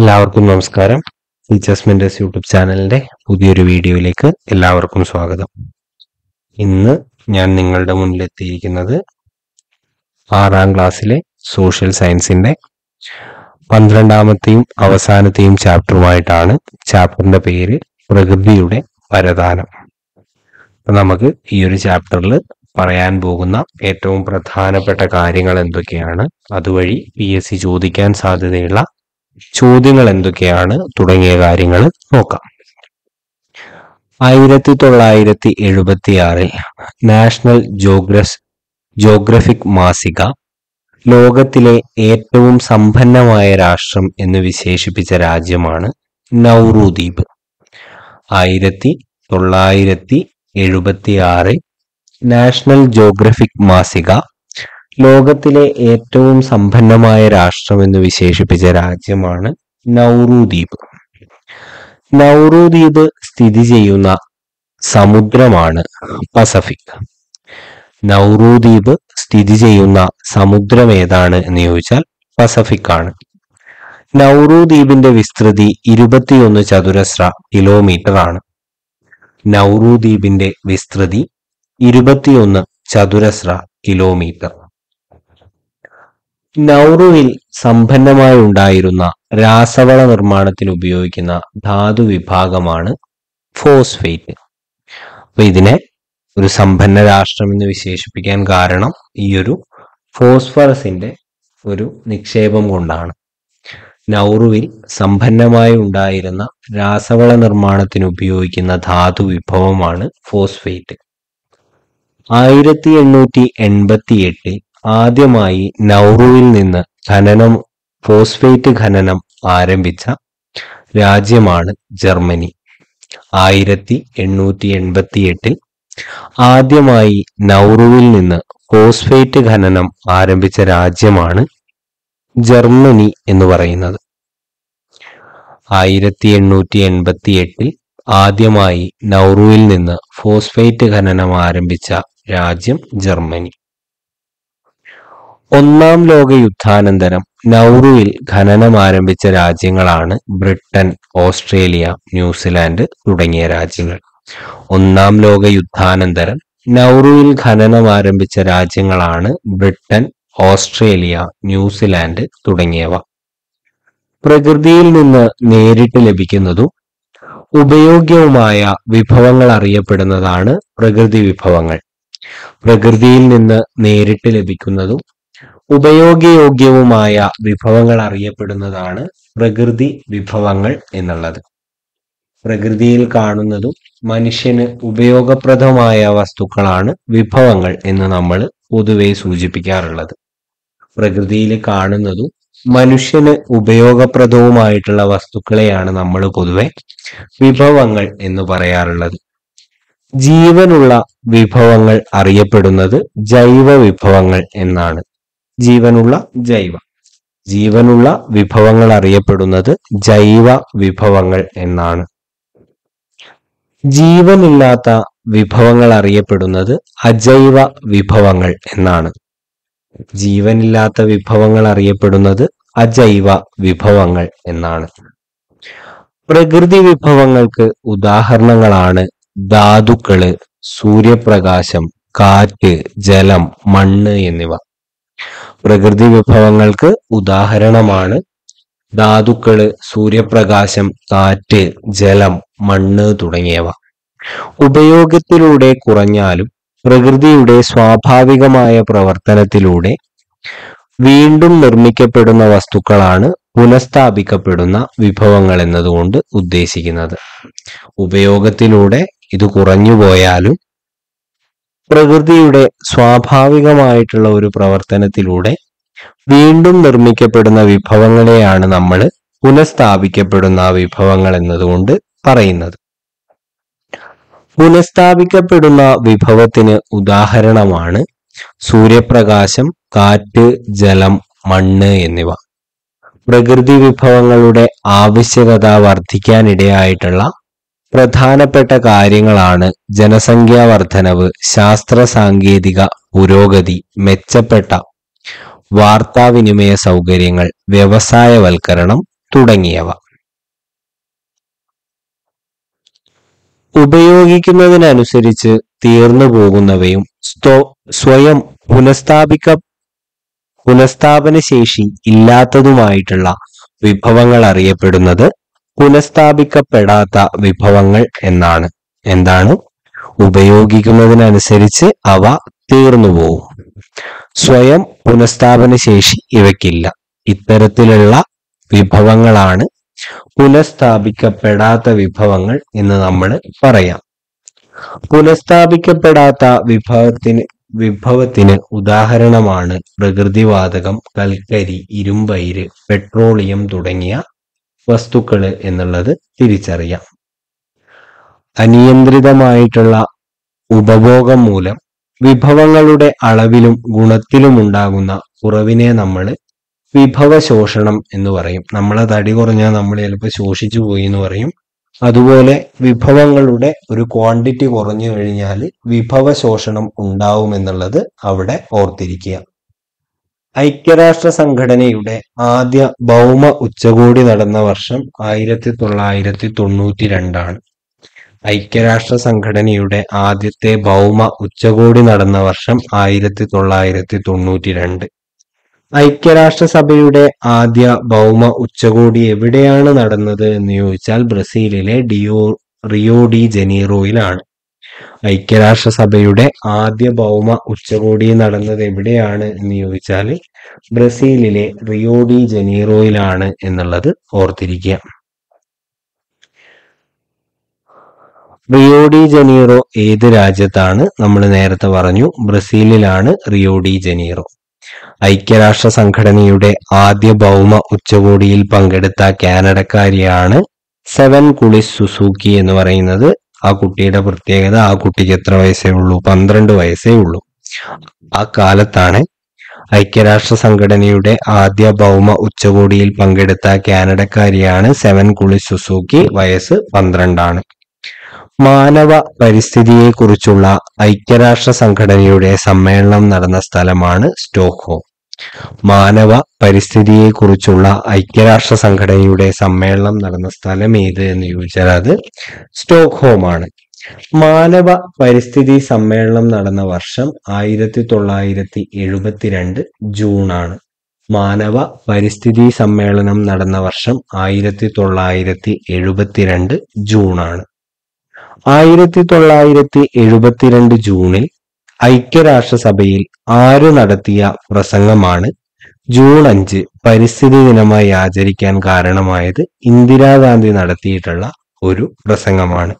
എല്ലാവർക്കും നമസ്കാരം teachers mentors YouTube ചാനലിൻ്റെ പുതിയൊരു വീഡിയോയിലേക്ക് എല്ലാവർക്കും സ്വാഗതം ഇന്ന് ഞാൻ നിങ്ങളുടെ മുന്നിലെത്തിയിരിക്കുന്നത് ആറാം ക്ലാസ്സിലെ സോഷ്യൽ സയൻസിൻ്റെ പന്ത്രണ്ടാമത്തെയും അവസാനത്തെയും ചാപ്റ്ററുമായിട്ടാണ് ചാപ്റ്ററിൻ്റെ പേര് പ്രകൃതിയുടെ വരദാനം നമുക്ക് ഈ ഒരു ചാപ്റ്ററിൽ പറയാൻ പോകുന്ന ഏറ്റവും പ്രധാനപ്പെട്ട കാര്യങ്ങൾ എന്തൊക്കെയാണ് അതുവഴി പി എസ് സി ചോദിക്കാൻ സാധ്യതയുള്ള ചോദ്യങ്ങൾ എന്തൊക്കെയാണ് തുടങ്ങിയ കാര്യങ്ങൾ നോക്കാം ആയിരത്തി തൊള്ളായിരത്തി എഴുപത്തി ആറിൽ നാഷണൽ ജോഗ്രസ് ജോഗ്രഫിക് മാസിക ലോകത്തിലെ ഏറ്റവും സമ്പന്നമായ രാഷ്ട്രം എന്ന് വിശേഷിപ്പിച്ച രാജ്യമാണ് നൗറു ദ്വീപ് ആയിരത്തി തൊള്ളായിരത്തി എഴുപത്തി ആറിൽ നാഷണൽ ജോഗ്രഫിക് മാസിക ലോകത്തിലെ ഏറ്റവും സമ്പന്നമായ രാഷ്ട്രം എന്ന് വിശേഷിപ്പിച്ച രാജ്യമാണ് നൗറു ദ്വീപ് നൗറു ദ്വീപ് സ്ഥിതി ചെയ്യുന്ന സമുദ്രമാണ് പസഫിക് നൗറു ദ്വീപ് സ്ഥിതി ചെയ്യുന്ന സമുദ്രം ഏതാണ് എന്ന് ചോദിച്ചാൽ പസഫിക് ആണ് നൗറു ദ്വീപിന്റെ വിസ്തൃതി ഇരുപത്തിയൊന്ന് ചതുരശ്ര കിലോമീറ്റർ ആണ് നൗറു ദ്വീപിന്റെ വിസ്തൃതി ഇരുപത്തിയൊന്ന് ചതുരശ്ര കിലോമീറ്റർ നൗറുവിൽ സമ്പന്നമായി ഉണ്ടായിരുന്ന രാസവള നിർമ്മാണത്തിന് ഉപയോഗിക്കുന്ന ധാതു വിഭാഗമാണ് ഫോസ്ഫേറ്റ് അപ്പൊ ഇതിനെ ഒരു സമ്പന്ന രാഷ്ട്രം എന്ന് വിശേഷിപ്പിക്കാൻ കാരണം ഈ ഒരു ഫോസ്ഫറസിന്റെ ഒരു നിക്ഷേപം കൊണ്ടാണ് നൗറുവിൽ സമ്പന്നമായി ഉണ്ടായിരുന്ന രാസവള നിർമ്മാണത്തിന് ഉപയോഗിക്കുന്ന ധാതു വിഭവമാണ് ഫോസ്ഫേറ്റ് ആയിരത്തി എണ്ണൂറ്റി എൺപത്തി എട്ടിൽ ആദ്യമായി നൗറുവിൽ നിന്ന് ഖനനം ഫോസ്ഫേറ്റ് ഖനനം ആരംഭിച്ച രാജ്യമാണ് ജർമ്മനി ആയിരത്തി എണ്ണൂറ്റി എൺപത്തി എട്ടിൽ ആദ്യമായി നൗറുവിൽ നിന്ന് ഫോസ്ഫേറ്റ് ഖനനം ആരംഭിച്ച രാജ്യമാണ് ജർമ്മനി എന്ന് പറയുന്നത് ആയിരത്തി എണ്ണൂറ്റി എൺപത്തി എട്ടിൽ ആദ്യമായി നൗറുവിൽ നിന്ന് ഫോസ്ഫേറ്റ് ഖനനം ആരംഭിച്ച രാജ്യം ജർമ്മനി ഒന്നാം ലോക യുദ്ധാനന്തരം നൗറുവിൽ ഖനനം ആരംഭിച്ച രാജ്യങ്ങളാണ് ബ്രിട്ടൻ ഓസ്ട്രേലിയ ന്യൂസിലാൻഡ് തുടങ്ങിയ രാജ്യങ്ങൾ ഒന്നാം ലോക യുദ്ധാനന്തരം നൗറുവിൽ ഖനനം ആരംഭിച്ച രാജ്യങ്ങളാണ് ബ്രിട്ടൻ ഓസ്ട്രേലിയ ന്യൂസിലാൻഡ് തുടങ്ങിയവ പ്രകൃതിയിൽ നിന്ന് നേരിട്ട് ലഭിക്കുന്നതും ഉപയോഗ്യവുമായ വിഭവങ്ങൾ അറിയപ്പെടുന്നതാണ് പ്രകൃതി വിഭവങ്ങൾ പ്രകൃതിയിൽ നിന്ന് നേരിട്ട് ലഭിക്കുന്നതും ഉപയോഗയോഗ്യവുമായ വിഭവങ്ങൾ അറിയപ്പെടുന്നതാണ് പ്രകൃതി വിഭവങ്ങൾ എന്നുള്ളത് പ്രകൃതിയിൽ കാണുന്നതും മനുഷ്യന് ഉപയോഗപ്രദമായ വസ്തുക്കളാണ് വിഭവങ്ങൾ എന്ന് നമ്മൾ പൊതുവെ സൂചിപ്പിക്കാറുള്ളത് പ്രകൃതിയിൽ കാണുന്നതും മനുഷ്യന് ഉപയോഗപ്രദവുമായിട്ടുള്ള വസ്തുക്കളെയാണ് നമ്മൾ പൊതുവെ വിഭവങ്ങൾ എന്ന് പറയാറുള്ളത് ജീവനുള്ള വിഭവങ്ങൾ അറിയപ്പെടുന്നത് ജൈവ വിഭവങ്ങൾ എന്നാണ് ജീവനുള്ള ജൈവ ജീവനുള്ള വിഭവങ്ങൾ അറിയപ്പെടുന്നത് ജൈവ വിഭവങ്ങൾ എന്നാണ് ജീവനില്ലാത്ത വിഭവങ്ങൾ അറിയപ്പെടുന്നത് അജൈവ വിഭവങ്ങൾ എന്നാണ് ജീവനില്ലാത്ത വിഭവങ്ങൾ അറിയപ്പെടുന്നത് അജൈവ വിഭവങ്ങൾ എന്നാണ് പ്രകൃതി വിഭവങ്ങൾക്ക് ഉദാഹരണങ്ങളാണ് ധാതുക്കള് സൂര്യപ്രകാശം കാറ്റ് ജലം മണ്ണ് എന്നിവ പ്രകൃതി വിഭവങ്ങൾക്ക് ഉദാഹരണമാണ് ധാതുക്കള് സൂര്യപ്രകാശം കാറ്റ് ജലം മണ്ണ് തുടങ്ങിയവ ഉപയോഗത്തിലൂടെ കുറഞ്ഞാലും പ്രകൃതിയുടെ സ്വാഭാവികമായ പ്രവർത്തനത്തിലൂടെ വീണ്ടും നിർമ്മിക്കപ്പെടുന്ന വസ്തുക്കളാണ് പുനഃസ്ഥാപിക്കപ്പെടുന്ന വിഭവങ്ങൾ എന്നതുകൊണ്ട് ഉദ്ദേശിക്കുന്നത് ഉപയോഗത്തിലൂടെ ഇത് കുറഞ്ഞു പോയാലും പ്രകൃതിയുടെ സ്വാഭാവികമായിട്ടുള്ള ഒരു പ്രവർത്തനത്തിലൂടെ വീണ്ടും നിർമ്മിക്കപ്പെടുന്ന വിഭവങ്ങളെയാണ് നമ്മൾ പുനഃസ്ഥാപിക്കപ്പെടുന്ന വിഭവങ്ങൾ എന്നതുകൊണ്ട് പറയുന്നത് പുനഃസ്ഥാപിക്കപ്പെടുന്ന വിഭവത്തിന് ഉദാഹരണമാണ് സൂര്യപ്രകാശം കാറ്റ് ജലം മണ്ണ് എന്നിവ പ്രകൃതി വിഭവങ്ങളുടെ ആവശ്യകത വർദ്ധിക്കാനിടയായിട്ടുള്ള പ്രധാനപ്പെട്ട കാര്യങ്ങളാണ് ജനസംഖ്യാ വർധനവ് ശാസ്ത്ര സാങ്കേതിക പുരോഗതി മെച്ചപ്പെട്ട വാർത്താവിനിമയ സൗകര്യങ്ങൾ വ്യവസായവൽക്കരണം തുടങ്ങിയവ ഉപയോഗിക്കുന്നതിനനുസരിച്ച് തീർന്നു പോകുന്നവയും സ്വയം പുനഃസ്ഥാപിക്ക പുനഃസ്ഥാപന ശേഷി ഇല്ലാത്തതുമായിട്ടുള്ള വിഭവങ്ങൾ അറിയപ്പെടുന്നത് പുനഃസ്ഥാപിക്കപ്പെടാത്ത വിഭവങ്ങൾ എന്നാണ് എന്താണ് ഉപയോഗിക്കുന്നതിനനുസരിച്ച് അവ തീർന്നുപോകും സ്വയം പുനഃസ്ഥാപന ശേഷി ഇവയ്ക്കില്ല ഇത്തരത്തിലുള്ള വിഭവങ്ങളാണ് പുനഃസ്ഥാപിക്കപ്പെടാത്ത വിഭവങ്ങൾ എന്ന് നമ്മൾ പറയാം പുനഃസ്ഥാപിക്കപ്പെടാത്ത വിഭവത്തിന് വിഭവത്തിന് ഉദാഹരണമാണ് പ്രകൃതിവാതകം കൽക്കരി ഇരുമ്പയിര് പെട്രോളിയം തുടങ്ങിയ വസ്തുക്കൾ എന്നുള്ളത് തിരിച്ചറിയാം അനിയന്ത്രിതമായിട്ടുള്ള ഉപഭോഗം മൂലം വിഭവങ്ങളുടെ അളവിലും ഗുണത്തിലും ഉണ്ടാകുന്ന കുറവിനെ നമ്മൾ വിഭവ ശോഷണം എന്ന് പറയും നമ്മളെ തടി കുറഞ്ഞാൽ നമ്മൾ ചിലപ്പോൾ ശോഷിച്ചു പോയി എന്ന് പറയും അതുപോലെ വിഭവങ്ങളുടെ ഒരു ക്വാണ്ടിറ്റി കുറഞ്ഞു കഴിഞ്ഞാൽ വിഭവ ശോഷണം ഉണ്ടാവുമെന്നുള്ളത് അവിടെ ഓർത്തിരിക്കുക ഐക്യരാഷ്ട്ര സംഘടനയുടെ ആദ്യ ഭൗമ ഉച്ചകോടി നടന്ന വർഷം ആയിരത്തി തൊള്ളായിരത്തി തൊണ്ണൂറ്റി രണ്ടാണ് ഐക്യരാഷ്ട്ര സംഘടനയുടെ ആദ്യത്തെ ഭൗമ ഉച്ചകോടി നടന്ന വർഷം ആയിരത്തി തൊള്ളായിരത്തി തൊണ്ണൂറ്റി രണ്ട് ഐക്യരാഷ്ട്രസഭയുടെ ആദ്യ ഭൗമ ഉച്ചകോടി എവിടെയാണ് നടന്നത് എന്ന് ചോദിച്ചാൽ ബ്രസീലിലെ ഡിയോ റിയോ ഡി ജനീറോയിലാണ് ഐക്യരാഷ്ട്രസഭയുടെ ആദ്യ ഭൗമ ഉച്ചകോടി നടന്നത് എവിടെയാണ് എന്ന് ചോദിച്ചാൽ ബ്രസീലിലെ റിയോ ഡി ജനീറോയിലാണ് എന്നുള്ളത് ഓർത്തിരിക്കുക റിയോ ഡി ജനീറോ ഏത് രാജ്യത്താണ് നമ്മൾ നേരത്തെ പറഞ്ഞു ബ്രസീലിലാണ് റിയോ ഡി ജനീറോ ഐക്യരാഷ്ട്ര സംഘടനയുടെ ആദ്യ ഭൗമ ഉച്ചകോടിയിൽ പങ്കെടുത്ത കാനഡക്കാരിയാണ് സെവൻ കുളിസ് സുസൂക്കി എന്ന് പറയുന്നത് ആ കുട്ടിയുടെ പ്രത്യേകത ആ കുട്ടിക്ക് എത്ര വയസ്സേ ഉള്ളൂ പന്ത്രണ്ട് വയസ്സേ ഉള്ളൂ ആ കാലത്താണ് ഐക്യരാഷ്ട്ര സംഘടനയുടെ ആദ്യ ഭൗമ ഉച്ചകോടിയിൽ പങ്കെടുത്ത കാനഡക്കാരിയാണ് സെവൻ കുളി സുസൂക്കി വയസ്സ് പന്ത്രണ്ടാണ് മാനവ പരിസ്ഥിതിയെക്കുറിച്ചുള്ള ഐക്യരാഷ്ട്ര സംഘടനയുടെ സമ്മേളനം നടന്ന സ്ഥലമാണ് സ്റ്റോക്ക്ഹോം മാനവ പരിസ്ഥിതിയെക്കുറിച്ചുള്ള ഐക്യരാഷ്ട്ര സംഘടനയുടെ സമ്മേളനം നടന്ന സ്ഥലം ഏത് എന്ന് ചോദിച്ചാൽ അത് സ്റ്റോക്ക്ഹോം ആണ് മാനവ പരിസ്ഥിതി സമ്മേളനം നടന്ന വർഷം ആയിരത്തി തൊള്ളായിരത്തി എഴുപത്തിരണ്ട് ജൂൺ ആണ് മാനവ പരിസ്ഥിതി സമ്മേളനം നടന്ന വർഷം ആയിരത്തി തൊള്ളായിരത്തി എഴുപത്തിരണ്ട് ജൂൺ ആണ് ആയിരത്തി തൊള്ളായിരത്തി എഴുപത്തിരണ്ട് ജൂണിൽ ഐക്യരാഷ്ട്രസഭയിൽ ആര് നടത്തിയ പ്രസംഗമാണ് ജൂൺ അഞ്ച് പരിസ്ഥിതി ദിനമായി ആചരിക്കാൻ കാരണമായത് ഇന്ദിരാഗാന്ധി നടത്തിയിട്ടുള്ള ഒരു പ്രസംഗമാണ്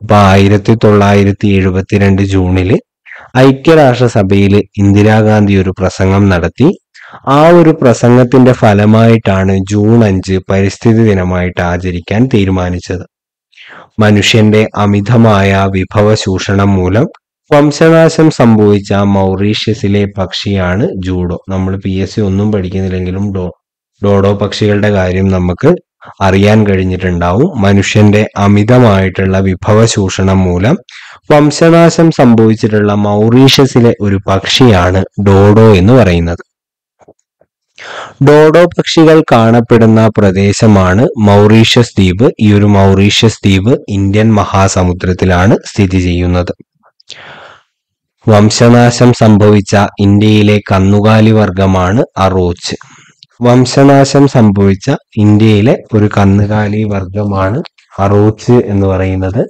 അപ്പൊ ആയിരത്തി തൊള്ളായിരത്തി എഴുപത്തിരണ്ട് ജൂണില് ഐക്യരാഷ്ട്രസഭയിൽ ഇന്ദിരാഗാന്ധി ഒരു പ്രസംഗം നടത്തി ആ ഒരു പ്രസംഗത്തിന്റെ ഫലമായിട്ടാണ് ജൂൺ അഞ്ച് പരിസ്ഥിതി ദിനമായിട്ട് ആചരിക്കാൻ തീരുമാനിച്ചത് മനുഷ്യന്റെ അമിതമായ വിഭവ ചൂഷണം മൂലം വംശനാശം സംഭവിച്ച മൗറീഷ്യസിലെ പക്ഷിയാണ് ജൂഡോ നമ്മൾ പി എസ് സി ഒന്നും പഠിക്കുന്നില്ലെങ്കിലും ഡോ ഡോഡോ പക്ഷികളുടെ കാര്യം നമുക്ക് അറിയാൻ കഴിഞ്ഞിട്ടുണ്ടാവും മനുഷ്യന്റെ അമിതമായിട്ടുള്ള വിഭവ ചൂഷണം മൂലം വംശനാശം സംഭവിച്ചിട്ടുള്ള മൗറീഷ്യസിലെ ഒരു പക്ഷിയാണ് ഡോഡോ എന്ന് പറയുന്നത് ഡോഡോ പക്ഷികൾ കാണപ്പെടുന്ന പ്രദേശമാണ് മൗറീഷ്യസ് ദ്വീപ് ഈ ഒരു മൗറീഷ്യസ് ദ്വീപ് ഇന്ത്യൻ മഹാസമുദ്രത്തിലാണ് സ്ഥിതി ചെയ്യുന്നത് വംശനാശം സംഭവിച്ച ഇന്ത്യയിലെ കന്നുകാലി വർഗമാണ് അറോച്ച് വംശനാശം സംഭവിച്ച ഇന്ത്യയിലെ ഒരു കന്നുകാലി വർഗമാണ് അറോച്ച് എന്ന് പറയുന്നത്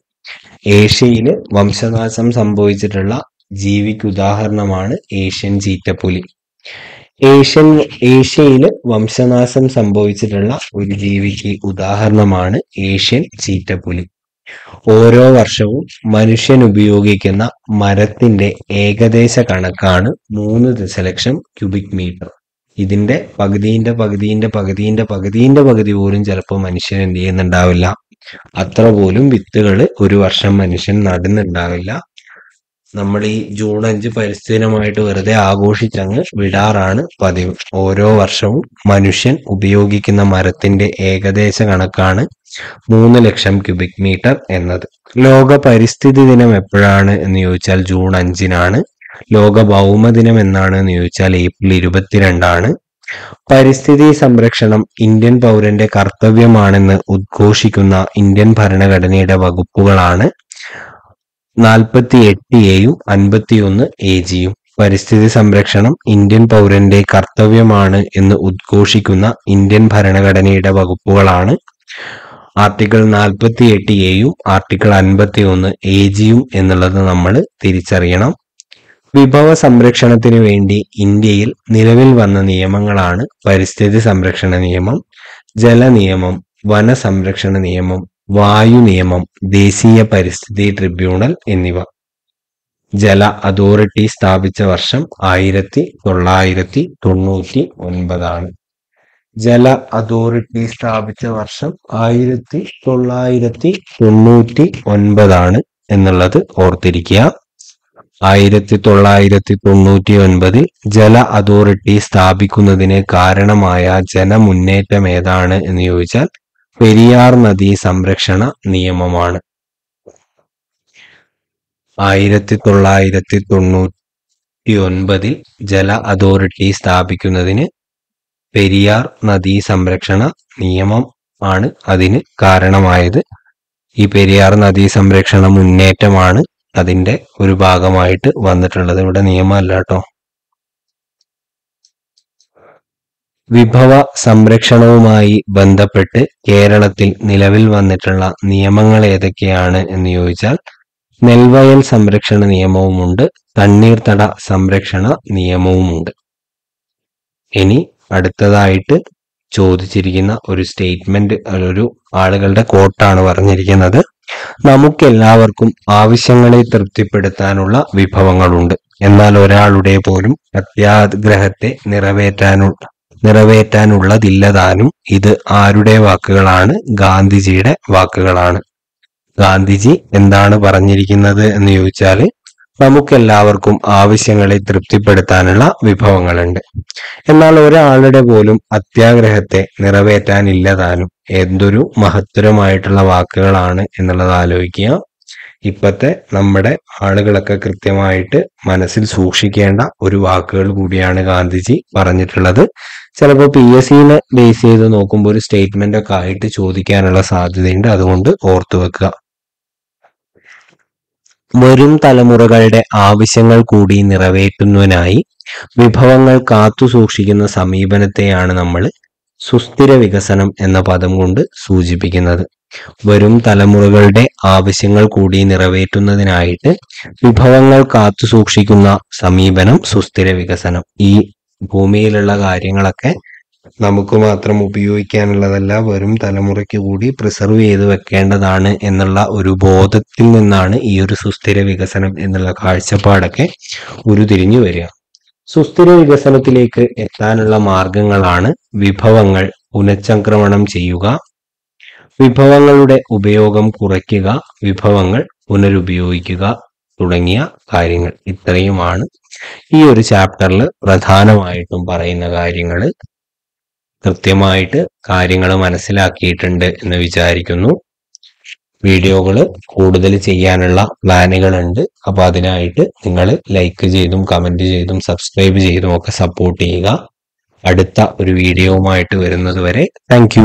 ഏഷ്യയില് വംശനാശം സംഭവിച്ചിട്ടുള്ള ജീവിക്ക് ഉദാഹരണമാണ് ഏഷ്യൻ ചീറ്റപ്പുലി ഏഷ്യൻ ഏഷ്യയില് വംശനാശം സംഭവിച്ചിട്ടുള്ള ഒരു ജീവിക്ക് ഉദാഹരണമാണ് ഏഷ്യൻ ചീറ്റപ്പുലി ഓരോ വർഷവും മനുഷ്യൻ ഉപയോഗിക്കുന്ന മരത്തിന്റെ ഏകദേശ കണക്കാണ് മൂന്ന് ദശലക്ഷം ക്യൂബിക് മീറ്റർ ഇതിന്റെ പകുതിന്റെ പകുതിന്റെ പകുതിന്റെ പകുതിന്റെ പകുതി പോലും ചിലപ്പോൾ മനുഷ്യൻ എന്ത് ചെയ്യുന്നുണ്ടാവില്ല അത്ര പോലും വിത്തുകൾ ഒരു വർഷം മനുഷ്യൻ നടുന്നുണ്ടാവില്ല നമ്മൾ ഈ ജൂൺ അഞ്ച് പരിസ്ഥിതി വെറുതെ ആഘോഷിച്ചങ്ങ് വിടാറാണ് പതിവ് ഓരോ വർഷവും മനുഷ്യൻ ഉപയോഗിക്കുന്ന മരത്തിന്റെ ഏകദേശ കണക്കാണ് മൂന്ന് ലക്ഷം ക്യൂബിക് മീറ്റർ എന്നത് ലോക പരിസ്ഥിതി ദിനം എപ്പോഴാണ് എന്ന് ചോദിച്ചാൽ ജൂൺ അഞ്ചിനാണ് ലോക ഭൗമ ദിനം എന്നാണ് എന്ന് ചോദിച്ചാൽ ഏപ്രിൽ ഇരുപത്തിരണ്ടാണ് പരിസ്ഥിതി സംരക്ഷണം ഇന്ത്യൻ പൗരന്റെ കർത്തവ്യമാണെന്ന് ഉദ്ഘോഷിക്കുന്ന ഇന്ത്യൻ ഭരണഘടനയുടെ വകുപ്പുകളാണ് നാൽപ്പത്തി എട്ട് എയും അൻപത്തിയൊന്ന് എ ജിയും പരിസ്ഥിതി സംരക്ഷണം ഇന്ത്യൻ പൗരന്റെ കർത്തവ്യമാണ് എന്ന് ഉദ്ഘോഷിക്കുന്ന ഇന്ത്യൻ ഭരണഘടനയുടെ വകുപ്പുകളാണ് ആർട്ടിക്കിൾ നാൽപ്പത്തി എട്ട് എയും ആർട്ടിക്കിൾ അൻപത്തി ഒന്ന് എ എന്നുള്ളത് നമ്മൾ തിരിച്ചറിയണം വിഭവ സംരക്ഷണത്തിന് വേണ്ടി ഇന്ത്യയിൽ നിലവിൽ വന്ന നിയമങ്ങളാണ് പരിസ്ഥിതി സംരക്ഷണ നിയമം ജല നിയമം വന സംരക്ഷണ നിയമം വായു നിയമം ദേശീയ പരിസ്ഥിതി ട്രിബ്യൂണൽ എന്നിവ ജല അതോറിറ്റി സ്ഥാപിച്ച വർഷം ആയിരത്തി തൊള്ളായിരത്തി തൊണ്ണൂറ്റി ഒൻപതാണ് ജല അതോറിറ്റി സ്ഥാപിച്ച വർഷം ആയിരത്തി തൊള്ളായിരത്തി തൊണ്ണൂറ്റി ഒൻപതാണ് എന്നുള്ളത് ഓർത്തിരിക്കുക ആയിരത്തി തൊള്ളായിരത്തി തൊണ്ണൂറ്റി ഒൻപതിൽ ജല അതോറിറ്റി സ്ഥാപിക്കുന്നതിന് കാരണമായ ജനമുന്നേറ്റം ഏതാണ് എന്ന് ചോദിച്ചാൽ പെരിയാർ നദി സംരക്ഷണ നിയമമാണ് ആയിരത്തി തൊള്ളായിരത്തി തൊണ്ണൂറ്റി ഒൻപതിൽ ജല അതോറിറ്റി സ്ഥാപിക്കുന്നതിന് പെരിയാർ നദീ സംരക്ഷണ നിയമം ആണ് അതിന് കാരണമായത് ഈ പെരിയാർ നദീ സംരക്ഷണ മുന്നേറ്റമാണ് അതിന്റെ ഒരു ഭാഗമായിട്ട് വന്നിട്ടുള്ളത് ഇവിടെ നിയമമല്ല കേട്ടോ വിഭവ സംരക്ഷണവുമായി ബന്ധപ്പെട്ട് കേരളത്തിൽ നിലവിൽ വന്നിട്ടുള്ള നിയമങ്ങൾ ഏതൊക്കെയാണ് എന്ന് ചോദിച്ചാൽ നെൽവയൽ സംരക്ഷണ നിയമവുമുണ്ട് തണ്ണീർത്തട സംരക്ഷണ നിയമവുമുണ്ട് ഇനി അടുത്തതായിട്ട് ചോദിച്ചിരിക്കുന്ന ഒരു സ്റ്റേറ്റ്മെന്റ് ഒരു ആളുകളുടെ കോട്ടാണ് പറഞ്ഞിരിക്കുന്നത് നമുക്കെല്ലാവർക്കും ആവശ്യങ്ങളെ തൃപ്തിപ്പെടുത്താനുള്ള വിഭവങ്ങളുണ്ട് എന്നാൽ ഒരാളുടെ പോലും അത്യാഗ്രഹത്തെ നിറവേറ്റാനുള്ള നിറവേറ്റാനുള്ളതില്ലതാനും ഇത് ആരുടെ വാക്കുകളാണ് ഗാന്ധിജിയുടെ വാക്കുകളാണ് ഗാന്ധിജി എന്താണ് പറഞ്ഞിരിക്കുന്നത് എന്ന് ചോദിച്ചാൽ നമുക്കെല്ലാവർക്കും ആവശ്യങ്ങളെ തൃപ്തിപ്പെടുത്താനുള്ള വിഭവങ്ങളുണ്ട് എന്നാൽ ഒരാളുടെ പോലും അത്യാഗ്രഹത്തെ നിറവേറ്റാനില്ലതാനും എന്തൊരു മഹത്തരമായിട്ടുള്ള വാക്കുകളാണ് എന്നുള്ളത് ആലോചിക്കുക ഇപ്പത്തെ നമ്മുടെ ആളുകളൊക്കെ കൃത്യമായിട്ട് മനസ്സിൽ സൂക്ഷിക്കേണ്ട ഒരു വാക്കുകൾ കൂടിയാണ് ഗാന്ധിജി പറഞ്ഞിട്ടുള്ളത് ചിലപ്പോൾ പി എസ് സിനെ ബേസ് ചെയ്ത് നോക്കുമ്പോൾ ഒരു സ്റ്റേറ്റ്മെന്റ് ഒക്കെ ആയിട്ട് ചോദിക്കാനുള്ള സാധ്യതയുണ്ട് അതുകൊണ്ട് ഓർത്തു വെക്കുക വരും തലമുറകളുടെ ആവശ്യങ്ങൾ കൂടി നിറവേറ്റുന്നതിനായി വിഭവങ്ങൾ കാത്തു സൂക്ഷിക്കുന്ന സമീപനത്തെയാണ് നമ്മൾ സുസ്ഥിര വികസനം എന്ന പദം കൊണ്ട് സൂചിപ്പിക്കുന്നത് വരും തലമുറകളുടെ ആവശ്യങ്ങൾ കൂടി നിറവേറ്റുന്നതിനായിട്ട് വിഭവങ്ങൾ കാത്തു സൂക്ഷിക്കുന്ന സമീപനം സുസ്ഥിര വികസനം ഈ ഭൂമിയിലുള്ള കാര്യങ്ങളൊക്കെ നമുക്ക് മാത്രം ഉപയോഗിക്കാനുള്ളതല്ല വരും തലമുറയ്ക്ക് കൂടി പ്രിസർവ് ചെയ്ത് വെക്കേണ്ടതാണ് എന്നുള്ള ഒരു ബോധത്തിൽ നിന്നാണ് ഈ ഒരു സുസ്ഥിര വികസനം എന്നുള്ള കാഴ്ചപ്പാടൊക്കെ ഉരുതിരിഞ്ഞു വരിക സുസ്ഥിര വികസനത്തിലേക്ക് എത്താനുള്ള മാർഗങ്ങളാണ് വിഭവങ്ങൾ പുനഃചംക്രമണം ചെയ്യുക വിഭവങ്ങളുടെ ഉപയോഗം കുറയ്ക്കുക വിഭവങ്ങൾ പുനരുപയോഗിക്കുക തുടങ്ങിയ കാര്യങ്ങൾ ഇത്രയുമാണ് ഈ ഒരു ചാപ്റ്ററിൽ പ്രധാനമായിട്ടും പറയുന്ന കാര്യങ്ങൾ കൃത്യമായിട്ട് കാര്യങ്ങൾ മനസ്സിലാക്കിയിട്ടുണ്ട് എന്ന് വിചാരിക്കുന്നു വീഡിയോകൾ കൂടുതൽ ചെയ്യാനുള്ള പ്ലാനുകളുണ്ട് അപ്പോൾ അതിനായിട്ട് നിങ്ങൾ ലൈക്ക് ചെയ്തും കമൻറ്റ് ചെയ്തും സബ്സ്ക്രൈബ് ചെയ്തും ഒക്കെ സപ്പോർട്ട് ചെയ്യുക അടുത്ത ഒരു വീഡിയോവുമായിട്ട് വരുന്നത് വരെ താങ്ക്